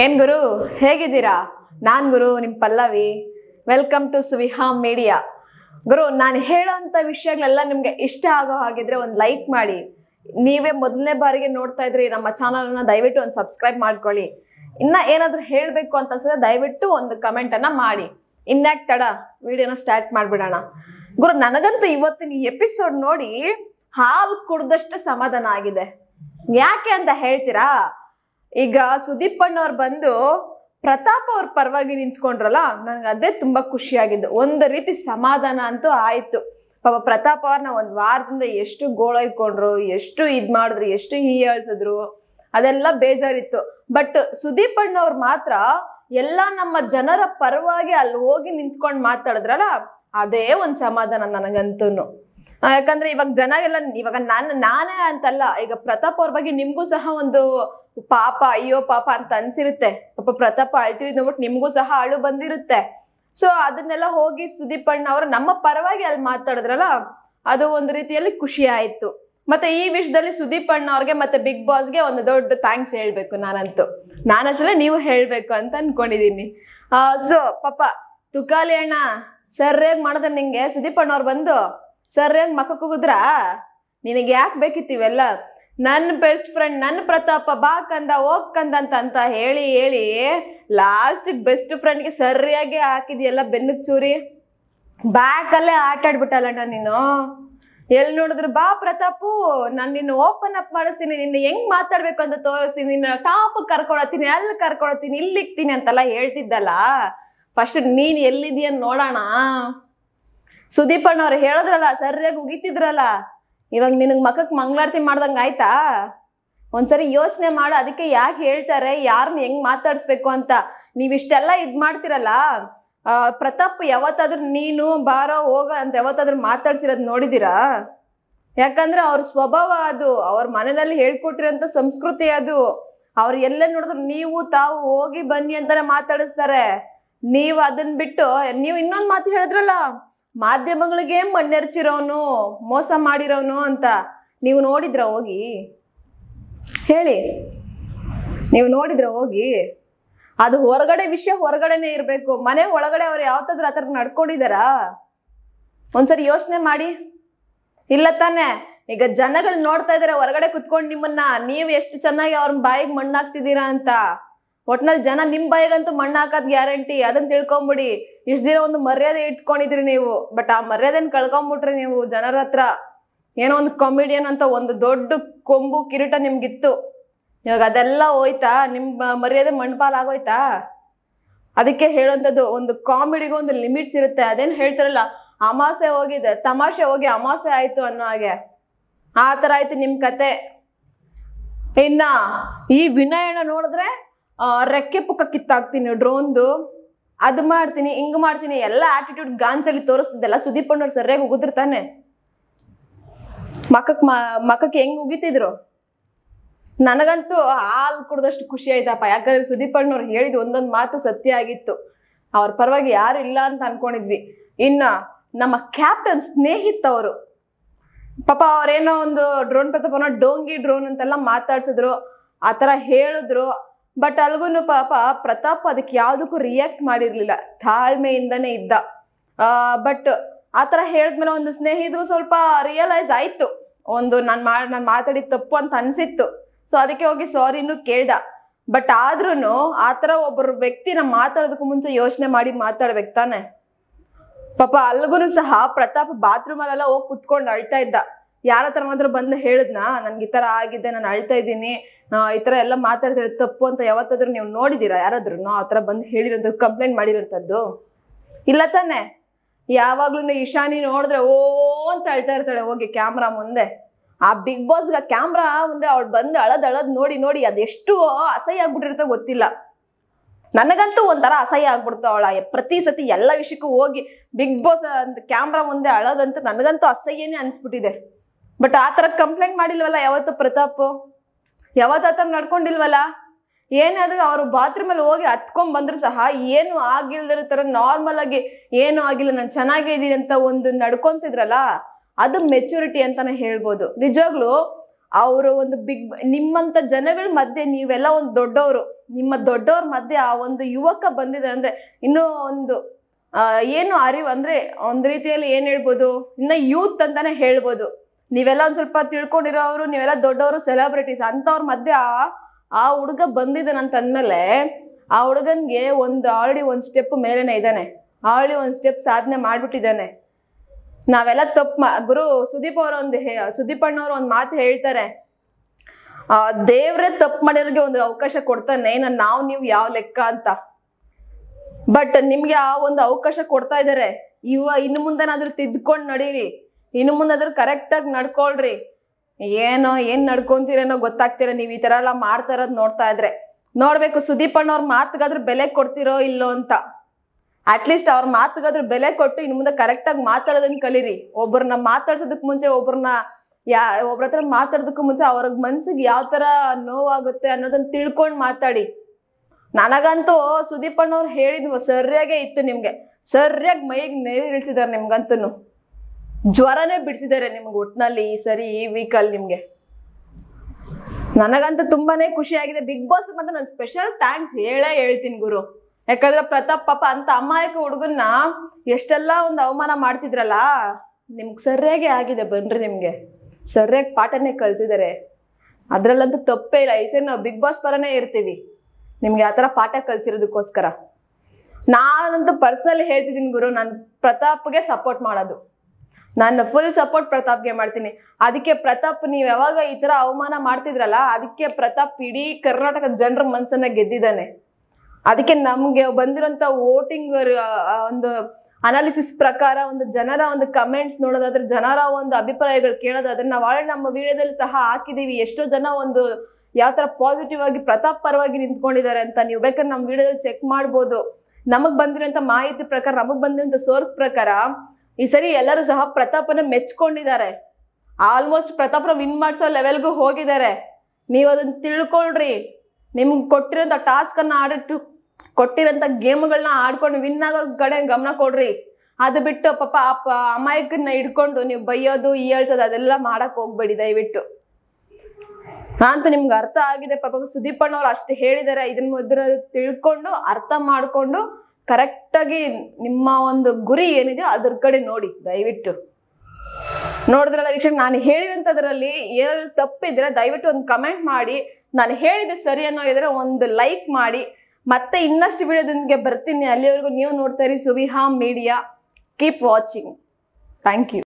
ಏನ್ ಗುರು ಹೇಗಿದ್ದೀರಾ ನಾನ್ ಗುರು ನಿಮ್ Pallavi welcome to Suviha media ಗುರು ನಾನು ಹೇಳೋಂಥ ವಿಷಯಗಳೆಲ್ಲ ನಿಮ್ಗೆ ಇಷ್ಟ ಆಗೋ ಹಾಗಿದ್ರೆ ಒಂದು ಲೈಕ್ ಮಾಡಿ ನೀವೇ ಮೊದಲನೇ ಬಾರಿಗೆ ನೋಡ್ತಾ ಇದ್ರಿ ನಮ್ಮ ಅನ್ನ ದಯವಿಟ್ಟು ಒಂದು ಸಬ್ಸ್ಕ್ರೈಬ್ ಮಾಡ್ಕೊಳ್ಳಿ ಇನ್ನ ಏನಾದರೂ ಹೇಳಬೇಕು ಅಂತ ಅನ್ಸಿದ್ರೆ ದಯವಿಟ್ಟು ಒಂದು ಕಮೆಂಟ್ ಅನ್ನ ಮಾಡಿ ಇನ್ಯಾಕ್ ತಡ ವಿಡಿಯೋನ ಸ್ಟಾರ್ಟ್ ಮಾಡ್ಬಿಡೋಣ ಗುರು ನನಗಂತೂ ಇವತ್ತಿನ ಎಪಿಸೋಡ್ ನೋಡಿ ಹಾಲು ಕುಡ್ದಷ್ಟು ಸಮಾಧಾನ ಆಗಿದೆ ಯಾಕೆ ಅಂತ ಹೇಳ್ತೀರಾ ಈಗ ಸುದೀಪ್ ಅಣ್ಣವ್ರು ಬಂದು ಪ್ರತಾಪ್ ಅವ್ರ ಪರವಾಗಿ ನಿಂತ್ಕೊಂಡ್ರಲ್ಲ ನನಗೆ ಅದೇ ತುಂಬಾ ಖುಷಿಯಾಗಿದ್ದು ಒಂದು ರೀತಿ ಸಮಾಧಾನ ಅಂತೂ ಆಯ್ತು ಪಾಪ ಪ್ರತಾಪ್ ಅವ್ರನ್ನ ಒಂದ್ ವಾರದಿಂದ ಎಷ್ಟು ಗೋಳೈಕೊಂಡ್ರು ಎಷ್ಟು ಇದ್ ಮಾಡಿದ್ರು ಎಷ್ಟು ಹೀಯಾಳ್ಸಿದ್ರು ಅದೆಲ್ಲ ಬೇಜಾರಿತ್ತು ಬಟ್ ಸುದೀಪ್ ಅಣ್ಣವ್ರು ಮಾತ್ರ ಎಲ್ಲ ನಮ್ಮ ಜನರ ಪರವಾಗಿ ಅಲ್ಲಿ ಹೋಗಿ ನಿಂತ್ಕೊಂಡು ಮಾತಾಡಿದ್ರಲ್ಲ ಅದೇ ಒಂದು ಸಮಾಧಾನ ನನಗಂತೂ ಯಾಕಂದ್ರೆ ಇವಾಗ ಜನ ಎಲ್ಲ ಇವಾಗ ನಾನು ನಾನೇ ಅಂತಲ್ಲ ಈಗ ಪ್ರತಾಪ್ ಅವ್ರ ಬಗ್ಗೆ ನಿಮ್ಗೂ ಸಹ ಒಂದು ಪಾಪ ಅಯ್ಯೋ ಪಾಪ ಅಂತ ಅನ್ಸಿರುತ್ತೆ ಪಾಪ ಪ್ರತಾಪ ಅಳ್ತಿದ್ ನೋಡ್ಬಿಟ್ಟು ನಿಮ್ಗೂ ಸಹ ಅಳು ಬಂದಿರುತ್ತೆ ಸೊ ಅದನ್ನೆಲ್ಲ ಹೋಗಿ ಸುದೀಪ್ ಅಣ್ಣ ಅವರು ನಮ್ಮ ಪರವಾಗಿ ಅಲ್ಲಿ ಮಾತಾಡಿದ್ರಲ್ಲ ಅದು ಒಂದು ರೀತಿಯಲ್ಲಿ ಖುಷಿ ಆಯ್ತು ಮತ್ತೆ ಈ ವಿಷಯದಲ್ಲಿ ಸುದೀಪ್ ಅಣ್ಣ ಅವ್ರಿಗೆ ಮತ್ತೆ ಬಿಗ್ ಬಾಸ್ಗೆ ಒಂದು ದೊಡ್ಡ ಥ್ಯಾಂಕ್ಸ್ ಹೇಳ್ಬೇಕು ನಾನಂತೂ ನಾನಷ್ಟೇ ನೀವು ಹೇಳ್ಬೇಕು ಅಂತ ಅನ್ಕೊಂಡಿದೀನಿ ಸೊ ಪಾಪ ತುಕಾಲಿ ಅಣ್ಣ ಸರ್ ಹೇಗ್ ಮಾಡಿದ್ರೆ ನಿಂಗೆ ಸುದೀಪ್ ಅಣ್ಣ ಬಂದು ಸರ್ ಹೇಗ್ ಮಕ್ಕ ಕೂಗುದ್ರಾ ನಿನಗೆ ಯಾಕೆ ಬೇಕಿತ್ತು ಇವೆಲ್ಲ ನನ್ನ ಬೆಸ್ಟ್ ಫ್ರೆಂಡ್ ನನ್ನ ಪ್ರತಾಪ ಬಾ ಕಂದ ಹೋಗ್ ಕಂದ ಅಂತ ಹೇಳಿ ಹೇಳಿ ಲಾಸ್ಟ್ ಬೆಸ್ಟ್ ಫ್ರೆಂಡ್ಗೆ ಸರಿಯಾಗಿ ಹಾಕಿದ್ಯಲ್ಲ ಬೆನ್ನಿಗೆ ಚೂರಿ ಬ್ಯಾಕಲ್ಲೇ ಆಟ ನೀನು ಎಲ್ಲಿ ನೋಡಿದ್ರು ಬಾ ಪ್ರತಾಪು ನಾನು ನಿನ್ನ ಓಪನ್ ಅಪ್ ಮಾಡಿಸ್ತೀನಿ ನಿನ್ನ ಹೆಂಗ್ ಮಾತಾಡ್ಬೇಕು ಅಂತ ತೋರಿಸ್ತೀನಿ ನಿನ್ನ ಟಾಪ್ ಕರ್ಕೊಳತೀನಿ ಅಲ್ಲಿ ಕರ್ಕೊಳತೀನಿ ಇಲ್ಲಿ ಇಕ್ತೀನಿ ಅಂತೆಲ್ಲ ಹೇಳ್ತಿದ್ದಲ್ಲ ಫಸ್ಟ್ ನೀನ್ ಎಲ್ಲಿದೀಯ ನೋಡೋಣ ಸುದೀಪಣ್ಣವ್ರು ಅಣ್ಣವ್ರು ಹೇಳಿದ್ರಲ್ಲ ಸರಿಯಾಗಿ ಉಗಿತಿದ್ರಲ್ಲ ಇವಾಗ ನಿನಗೆ ಮಕ್ಕಕ್ಕೆ ಮಂಗಳಾರತಿ ಮಾಡ್ದಂಗ ಆಯ್ತಾ ಒಂದ್ಸರಿ ಯೋಚನೆ ಮಾಡು ಅದಕ್ಕೆ ಯಾಕೆ ಹೇಳ್ತಾರೆ ಯಾರನ್ನ ಹೆಂಗ್ ಮಾತಾಡ್ಸ್ಬೇಕು ಅಂತ ನೀವಿಷ್ಟೆಲ್ಲ ಇದ್ ಮಾಡ್ತಿರಲ್ಲ ಪ್ರತಾಪ್ ಯಾವತ್ತಾದ್ರೂ ನೀನು ಬಾರೋ ಹೋಗ ಅಂತ ಯಾವತ್ತಾದ್ರೂ ಮಾತಾಡ್ಸಿರೋದ್ ನೋಡಿದಿರಾ ಯಾಕಂದ್ರೆ ಅವ್ರ ಸ್ವಭಾವ ಅದು ಅವ್ರ ಮನೆಯಲ್ಲಿ ಹೇಳ್ಕೊಟ್ಟಿರೋಂಥ ಸಂಸ್ಕೃತಿ ಅದು ಅವ್ರು ಎಲ್ಲ ನೋಡಿದ್ರು ನೀವು ತಾವು ಹೋಗಿ ಬನ್ನಿ ಅಂತಾನೆ ಮಾತಾಡಿಸ್ತಾರೆ ನೀವು ಅದನ್ನ ಬಿಟ್ಟು ನೀವು ಇನ್ನೊಂದು ಮಾತು ಹೇಳಿದ್ರಲ್ಲ ಮಾಧ್ಯಮಗಳಿಗೆ ಮಣ್ಣೆರ್ಚಿರೋನು ಮೋಸ ಮಾಡಿರೋನು ಅಂತ ನೀವು ನೋಡಿದ್ರ ಹೋಗಿ ಹೇಳಿ ನೀವು ನೋಡಿದ್ರ ಹೋಗಿ ಅದು ಹೊರಗಡೆ ವಿಷಯ ಹೊರಗಡೆನೆ ಇರಬೇಕು ಮನೆ ಒಳಗಡೆ ಅವ್ರು ಯಾವತ್ತಾದ್ರೂ ಆ ಥರ ನಡ್ಕೊಂಡಿದಾರ ಒಂದ್ಸರಿ ಯೋಚನೆ ಮಾಡಿ ಇಲ್ಲ ತಾನೆ ಈಗ ಜನಗಳು ನೋಡ್ತಾ ಇದಾರೆ ಹೊರಗಡೆ ಕುತ್ಕೊಂಡು ನಿಮ್ಮನ್ನ ನೀವು ಎಷ್ಟು ಚೆನ್ನಾಗಿ ಅವ್ರ ಬಾಯಿಗೆ ಮಣ್ಣಾಕ್ತಿದ್ದೀರಾ ಅಂತ ಒಟ್ನಲ್ಲಿ ಜನ ನಿಮ್ ಬಾಯಿಗಂತೂ ಮಣ್ಣು ಗ್ಯಾರಂಟಿ ಅದನ್ನ ತಿಳ್ಕೊಂಬಿಡಿ ಇಷ್ಟ ದಿನ ಒಂದು ಮರ್ಯಾದೆ ಇಟ್ಕೊಂಡಿದ್ರಿ ನೀವು ಬಟ್ ಆ ಮರ್ಯಾದೆನ್ ಕಳ್ಕೊಂಡ್ಬಿಟ್ರಿ ನೀವು ಜನರ ಹತ್ರ ಏನೋ ಒಂದು ಕಾಮಿಡಿಯನ್ ಅಂತ ಒಂದು ದೊಡ್ಡ ಕೊಂಬು ಕಿರೀಟ ನಿಮ್ಗಿತ್ತು ಇವಾಗ ಅದೆಲ್ಲ ಹೋಯ್ತಾ ನಿಮ್ಮ ಮರ್ಯಾದೆ ಮಣ್ಪಾಲಾಗೋಯ್ತಾ ಅದಕ್ಕೆ ಹೇಳೋಂಥದ್ದು ಒಂದು ಕಾಮಿಡಿಗೂ ಒಂದು ಲಿಮಿಟ್ಸ್ ಇರುತ್ತೆ ಅದೇನು ಹೇಳ್ತಾರಲ್ಲ ಅಮಾಸೆ ಹೋಗಿದೆ ತಮಾಷೆ ಹೋಗಿ ಅಮಾಸೆ ಆಯ್ತು ಅನ್ನೋ ಹಾಗೆ ಆ ಥರ ಆಯ್ತು ನಿಮ್ಮ ಕತೆ ಇನ್ನ ಈ ವಿನಯನ ನೋಡಿದ್ರೆ ರೆಕ್ಕೆ ಪುಕ್ಕ ಕಿತ್ತಾಕ್ತೀನಿ ಡ್ರೋನ್ದು ಅದ್ ಮಾಡ್ತೀನಿ ಹಿಂಗ್ ಮಾಡ್ತೀನಿ ಎಲ್ಲಾ ಆಟಿಟ್ಯೂಡ್ ಗಾನ್ಸಲ್ಲಿ ತೋರಿಸ್ತಿದ್ದಲ್ಲ ಸುದೀಪ್ ಅಣ್ಣವ್ರು ಸರಿಯಾಗಿ ತಾನೆ ಮಕಕ್ ಮಕ್ಕಕ್ಕೆ ಹೆಂಗ್ ಉಗಿತಿದ್ರು ನನಗಂತೂ ಹಾಲು ಕುಡ್ದಷ್ಟು ಖುಷಿ ಆಯ್ತಪ್ಪ ಯಾಕಂದ್ರೆ ಸುದೀಪ್ ಅಣ್ಣವ್ರು ಹೇಳಿದ ಒಂದೊಂದ್ ಮಾತು ಸತ್ಯ ಆಗಿತ್ತು ಅವ್ರ ಪರವಾಗಿ ಯಾರು ಇಲ್ಲ ಅಂತ ಅನ್ಕೊಂಡಿದ್ವಿ ಇನ್ನ ನಮ್ಮ ಕ್ಯಾಪ್ಟನ್ ಸ್ನೇಹಿತ್ ಅವರು ಪಾಪ ಅವ್ರೇನೋ ಒಂದು ಡ್ರೋನ್ ಪ್ರತಾಪನ ಡೋಂಗಿ ಡ್ರೋನ್ ಅಂತೆಲ್ಲ ಮಾತಾಡ್ಸಿದ್ರು ಆತರ ಹೇಳಿದ್ರು ಬಟ್ ಅಲ್ಗುನು ಪಾಪ ಪ್ರತಾಪ್ ಅದಕ್ಕೆ ಯಾವುದಕ್ಕೂ ರಿಯಾಕ್ಟ್ ಮಾಡಿರ್ಲಿಲ್ಲ ತಾಳ್ಮೆಯಿಂದನೇ ಇದ್ದ ಬಟ್ ಆ ಥರ ಹೇಳಿದ್ಮೇಲೆ ಒಂದು ಸ್ನೇಹಿತರು ಸ್ವಲ್ಪ ರಿಯಲೈಸ್ ಆಯ್ತು ಒಂದು ನಾನು ಮಾ ನಾನು ಮಾತಾಡಿದ ತಪ್ಪು ಅಂತ ಅನ್ಸಿತ್ತು ಸೊ ಅದಕ್ಕೆ ಹೋಗಿ ಸಾರಿನೂ ಕೇಳ್ದ ಬಟ್ ಆದ್ರೂ ಆ ಥರ ಒಬ್ಬರು ವ್ಯಕ್ತಿನ ಮಾತಾಡೋದಕ್ಕೂ ಮುಂಚೆ ಯೋಚನೆ ಮಾಡಿ ಮಾತಾಡ್ಬೇಕು ತಾನೆ ಪಾಪ ಅಲ್ಗೂ ಸಹ ಪ್ರತಾಪ್ ಬಾತ್ರೂಮಲ್ಲೆಲ್ಲ ಹೋಗಿ ಕುತ್ಕೊಂಡು ಅಳ್ತಾ ಇದ್ದ ಯಾರ ಮಾತ್ರ ಬಂದು ಹೇಳಿದ್ನಾ ನನ್ಗೆ ಈ ತರ ಆಗಿದೆ ನಾನು ಅಳ್ತಾ ಇದ್ದೀನಿ ಈ ತರ ಎಲ್ಲ ಮಾತಾಡ್ತಿರೋದು ತಪ್ಪು ಅಂತ ಯಾವತ್ತಾದ್ರೂ ನೀವು ನೋಡಿದೀರಾ ಯಾರಾದ್ರೂ ಆ ತರ ಬಂದು ಹೇಳಿರೋ ಕಂಪ್ಲೇಂಟ್ ಮಾಡಿರೋಂಥದ್ದು ಇಲ್ಲ ತಾನೆ ಯಾವಾಗ್ಲೂ ಇಶಾನಿ ನೋಡಿದ್ರೆ ಓ ಅಂತ ಅಳ್ತಾ ಇರ್ತಾಳೆ ಹೋಗಿ ಕ್ಯಾಮ್ರಾ ಮುಂದೆ ಆ ಬಿಗ್ ಬಾಸ್ಗ ಕ್ಯಾಮ್ರಾ ಮುಂದೆ ಅವಳು ಬಂದು ಅಳದ್ ಅಳದ್ ನೋಡಿ ನೋಡಿ ಅದೆಷ್ಟು ಅಸಹ್ಯ ಆಗ್ಬಿಟ್ಟಿರುತ್ತೆ ಗೊತ್ತಿಲ್ಲ ನನಗಂತೂ ಒಂಥರ ಅಸಹ್ಯ ಆಗ್ಬಿಡ್ತಾವಳ ಪ್ರತಿ ಸತಿ ಎಲ್ಲ ವಿಷಯಕ್ಕೂ ಹೋಗಿ ಬಿಗ್ ಬಾಸ್ ಕ್ಯಾಮ್ರಾ ಮುಂದೆ ಅಳೋದಂತೂ ನನಗಂತೂ ಅಸಹ್ಯನೇ ಅನ್ಸ್ಬಿಟ್ಟಿದೆ ಬಟ್ ಆ ತರ ಕಂಪ್ಲೇಂಟ್ ಮಾಡಿಲ್ವಲ್ಲ ಯಾವತ್ತು ಪ್ರತಾಪ್ ಯಾವತ್ತು ಆ ಥರ ನಡ್ಕೊಂಡಿಲ್ವಲ್ಲ ಏನಾದ್ರೂ ಅವರು ಅಲ್ಲಿ ಹೋಗಿ ಹತ್ಕೊಂಡ್ ಬಂದ್ರು ಸಹ ಏನು ಆಗಿಲ್ಲದರ ತರ ನಾರ್ಮಲ್ ಆಗಿ ಏನು ಆಗಿಲ್ಲ ನಾನು ಚೆನ್ನಾಗೇ ಇದ್ದೀನಿ ಅಂತ ಒಂದು ನಡ್ಕೊಂತಿದ್ರಲ್ಲ ಅದು ಮೆಚುರಿಟಿ ಅಂತಾನೆ ಹೇಳ್ಬೋದು ನಿಜವಾಗ್ಲು ಅವರು ಒಂದು ಬಿಗ್ ನಿಮ್ಮಂತ ಜನಗಳ ಮಧ್ಯೆ ನೀವೆಲ್ಲ ಒಂದು ದೊಡ್ಡವರು ನಿಮ್ಮ ದೊಡ್ಡವ್ರ ಮಧ್ಯೆ ಆ ಒಂದು ಯುವಕ ಬಂದಿದೆ ಅಂದ್ರೆ ಇನ್ನೂ ಒಂದು ಏನು ಅರಿವು ಅಂದ್ರೆ ಒಂದ್ ರೀತಿಯಲ್ಲಿ ಏನ್ ಹೇಳ್ಬೋದು ಇನ್ನ ಯೂತ್ ಅಂತಾನೆ ಹೇಳ್ಬೋದು ನೀವೆಲ್ಲ ಒಂದ್ ಸ್ವಲ್ಪ ತಿಳ್ಕೊಂಡಿರೋರು ನೀವೆಲ್ಲ ದೊಡ್ಡವರು ಸೆಲೆಬ್ರಿಟೀಸ್ ಅಂತವ್ರ ಮಧ್ಯ ಆ ಹುಡುಗ ಬಂದಿದ್ದಾನೆ ಅಂತ ಅಂದ್ಮೇಲೆ ಆ ಹುಡುಗನ್ಗೆ ಒಂದು ಆಲ್ರೆಡಿ ಒಂದು ಸ್ಟೆಪ್ ಮೇಲೇನೆ ಇದ್ದಾನೆ ಆಲ್ರೆಡಿ ಒಂದು ಸ್ಟೆಪ್ ಸಾಧನೆ ಮಾಡ್ಬಿಟ್ಟಿದ್ದಾನೆ ನಾವೆಲ್ಲ ತಪ್ಪು ಗುರು ಸುದೀಪ್ ಅವರು ಒಂದು ಸುದೀಪ್ ಅಣ್ಣವ್ರು ಒಂದು ಮಾತು ಹೇಳ್ತಾರೆ ಆ ದೇವ್ರೆ ತಪ್ಪು ಮಾಡಿರೋರಿಗೆ ಒಂದು ಅವಕಾಶ ಕೊಡ್ತಾನೆ ನಾನು ನಾವು ನೀವು ಯಾವ ಲೆಕ್ಕ ಅಂತ ಬಟ್ ನಿಮ್ಗೆ ಆ ಒಂದು ಅವಕಾಶ ಕೊಡ್ತಾ ಇದ್ದಾರೆ ಇವ ಇನ್ನು ಮುಂದೆನಾದ್ರೂ ತಿದ್ಕೊಂಡು ನಡೀರಿ ಇನ್ನು ಮುಂದೆ ಅದ್ರ ಕರೆಕ್ಟಾಗಿ ನಡ್ಕೊಳ್ರಿ ಏನೋ ಏನ್ ನಡ್ಕೊಂತೀರೇನೋ ಗೊತ್ತಾಗ್ತಿರ ನೀವ್ ಈ ತರ ಎಲ್ಲ ಮಾಡ್ತಾ ಇರೋದ್ ನೋಡ್ತಾ ಇದ್ರೆ ನೋಡ್ಬೇಕು ಸುದೀಪ್ ಅವ್ರ ಮಾತಿಗಾದ್ರೂ ಬೆಲೆ ಕೊಡ್ತಿರೋ ಇಲ್ಲೋ ಅಂತ ಅಟ್ಲೀಸ್ಟ್ ಅವ್ರ ಮಾತಿಗಾದ್ರೂ ಬೆಲೆ ಕೊಟ್ಟು ಇನ್ನು ಮುಂದೆ ಕರೆಕ್ಟಾಗಿ ಮಾತಾಡೋದನ್ನ ಕಲೀರಿ ಒಬ್ಬರನ್ನ ಮಾತಾಡ್ಸೋದಕ್ ಮುಂಚೆ ಒಬ್ಬರನ್ನ ಯಾ ಒಬ್ರ ಹತ್ರ ಮಾತಾಡೋದಕ್ಕೂ ಮುಂಚೆ ಅವ್ರ ಮನ್ಸಿಗೆ ಯಾವ ತರ ನೋವಾಗುತ್ತೆ ಅನ್ನೋದನ್ನ ತಿಳ್ಕೊಂಡು ಮಾತಾಡಿ ನನಗಂತೂ ಸುದೀಪ್ ಅಣ್ಣವ್ರು ಹೇಳಿದ್ವು ಸರಿಯಾಗೇ ಇತ್ತು ನಿಮ್ಗೆ ಸರಿಯಾಗಿ ಮೈಗೆ ನೀರು ಇಳಿಸಿದಾರೆ ನಿಮ್ಗಂತೂ ಜ್ವರನೇ ಬಿಡಿಸಿದ್ದಾರೆ ನಿಮ್ಗೆ ಒಟ್ಟಿನಲ್ಲಿ ಈ ಸರಿ ಈ ವೀಕಲ್ಲಿ ನಿಮಗೆ ನನಗಂತೂ ತುಂಬಾನೇ ಖುಷಿ ಆಗಿದೆ ಬಿಗ್ ಬಾಸ್ ಮತ್ತೆ ನಾನು ಸ್ಪೆಷಲ್ ಥ್ಯಾಂಕ್ಸ್ ಹೇಳೇ ಹೇಳ್ತೀನಿ ಗುರು ಯಾಕಂದ್ರೆ ಪ್ರತಾಪ್ ಪಾಪ ಅಂತ ಅಮಾಯಕ ಹುಡುಗನ್ನ ಎಷ್ಟೆಲ್ಲ ಒಂದು ಅವಮಾನ ಮಾಡ್ತಿದ್ರಲ್ಲ ನಿಮ್ಗೆ ಸರಿಯಾಗಿ ಆಗಿದೆ ಬನ್ರಿ ನಿಮ್ಗೆ ಸರಿಯಾಗಿ ಪಾಠನೇ ಕಲ್ಸಿದ್ದಾರೆ ಅದರಲ್ಲಂತೂ ತಪ್ಪೇ ಇಲ್ಲ ಈ ಸರಿ ನಾವು ಬಿಗ್ ಬಾಸ್ ಪರನೇ ಇರ್ತೀವಿ ನಿಮ್ಗೆ ಆ ಥರ ಪಾಠ ಕಲ್ಸಿರೋದಕ್ಕೋಸ್ಕರ ನಾನಂತೂ ಪರ್ಸ್ನಲಿ ಹೇಳ್ತಿದ್ದೀನಿ ಗುರು ನಾನು ಪ್ರತಾಪ್ಗೆ ಸಪೋರ್ಟ್ ಮಾಡೋದು ನಾನು ಫುಲ್ ಸಪೋರ್ಟ್ ಪ್ರತಾಪ್ಗೆ ಮಾಡ್ತೀನಿ ಅದಕ್ಕೆ ಪ್ರತಾಪ್ ನೀವ್ ಯಾವಾಗ ಈ ತರ ಅವಮಾನ ಮಾಡ್ತಿದ್ರಲ್ಲ ಅದಕ್ಕೆ ಪ್ರತಾಪ್ ಇಡೀ ಕರ್ನಾಟಕದ ಜನರ ಮನ್ಸನ್ನ ಗೆದ್ದಿದ್ದಾನೆ ಅದಕ್ಕೆ ನಮ್ಗೆ ಬಂದಿರೋಂತ ವೋಟಿಂಗ್ ಒಂದು ಅನಾಲಿಸಿಸ್ ಪ್ರಕಾರ ಒಂದು ಜನರ ಒಂದು ಕಮೆಂಟ್ಸ್ ನೋಡೋದಾದ್ರೆ ಜನರ ಒಂದು ಅಭಿಪ್ರಾಯಗಳು ಕೇಳೋದಾದ್ರೆ ನಾವು ಆಲ್ರೆಡಿ ನಮ್ಮ ವಿಡಿಯೋದಲ್ಲಿ ಸಹ ಹಾಕಿದೀವಿ ಎಷ್ಟೋ ಜನ ಒಂದು ಯಾವ ತರ ಪಾಸಿಟಿವ್ ಆಗಿ ಪ್ರತಾಪ್ ಪರವಾಗಿ ನಿಂತ್ಕೊಂಡಿದ್ದಾರೆ ಅಂತ ನೀವು ಬೇಕಾದ್ರೆ ನಮ್ಮ ವಿಡಿಯೋದಲ್ಲಿ ಚೆಕ್ ಮಾಡ್ಬೋದು ನಮಗ್ ಬಂದಿರೋಂಥ ಮಾಹಿತಿ ಪ್ರಕಾರ ನಮಗ್ ಬಂದಿರೋಂಥ ಸೋರ್ಸ್ ಪ್ರಕಾರ ಈ ಸರಿ ಎಲ್ಲರೂ ಸಹ ಪ್ರತಾಪನ ಮೆಚ್ಕೊಂಡಿದ್ದಾರೆ ಆಲ್ಮೋಸ್ಟ್ ಪ್ರತಾಪ್ನ ವಿನ್ ಮಾಡಿಸೋ ಲೆವೆಲ್ಗೂ ಹೋಗಿದ್ದಾರೆ ನೀವು ಅದನ್ನ ತಿಳ್ಕೊಳ್ರಿ ನಿಮ್ಗೆ ಕೊಟ್ಟಿರೋಂಥ ಟಾಸ್ಕನ್ನು ಆಡಿಟ್ಟು ಕೊಟ್ಟಿರೋಂಥ ಗೇಮ್ಗಳನ್ನ ಆಡ್ಕೊಂಡು ವಿನ್ ಆಗೋ ಕಡೆ ಗಮನ ಕೊಡ್ರಿ ಅದು ಬಿಟ್ಟು ಪಾಪ ಆ ಅಮಾಯಕನ್ನ ಇಟ್ಕೊಂಡು ನೀವು ಬೈಯೋದು ಹೇಳ್ಸೋದು ಅದೆಲ್ಲ ಮಾಡಕ್ ಹೋಗ್ಬೇಡಿ ದಯವಿಟ್ಟು ಅಂತೂ ನಿಮ್ಗೆ ಅರ್ಥ ಆಗಿದೆ ಪಾಪ ಸುದೀಪ್ ಅವರು ಅಷ್ಟು ಹೇಳಿದ್ದಾರೆ ಇದನ್ನ ಮೊದಲು ತಿಳ್ಕೊಂಡು ಅರ್ಥ ಮಾಡ್ಕೊಂಡು ಕರೆಕ್ಟಾಗಿ ನಿಮ್ಮ ಒಂದು ಗುರಿ ಏನಿದೆ ಅದ್ರ ಕಡೆ ನೋಡಿ ದಯವಿಟ್ಟು ನೋಡಿದ್ರಲ್ಲ ವೀಕ್ಷಕ ನಾನು ಹೇಳಿರೋಂಥದ್ರಲ್ಲಿ ಏನಾದ್ರು ತಪ್ಪಿದ್ರೆ ದಯವಿಟ್ಟು ಒಂದು ಕಮೆಂಟ್ ಮಾಡಿ ನಾನು ಹೇಳಿದ ಸರಿ ಅನ್ನೋ ಇದ್ರೆ ಒಂದು ಲೈಕ್ ಮಾಡಿ ಮತ್ತೆ ಇನ್ನಷ್ಟು ವಿಡಿಯೋದೊಂದಿಗೆ ಬರ್ತೀನಿ ಅಲ್ಲಿವರೆಗೂ ನೀವು ನೋಡ್ತಾ ಇರಿ Suviha media keep watching thank you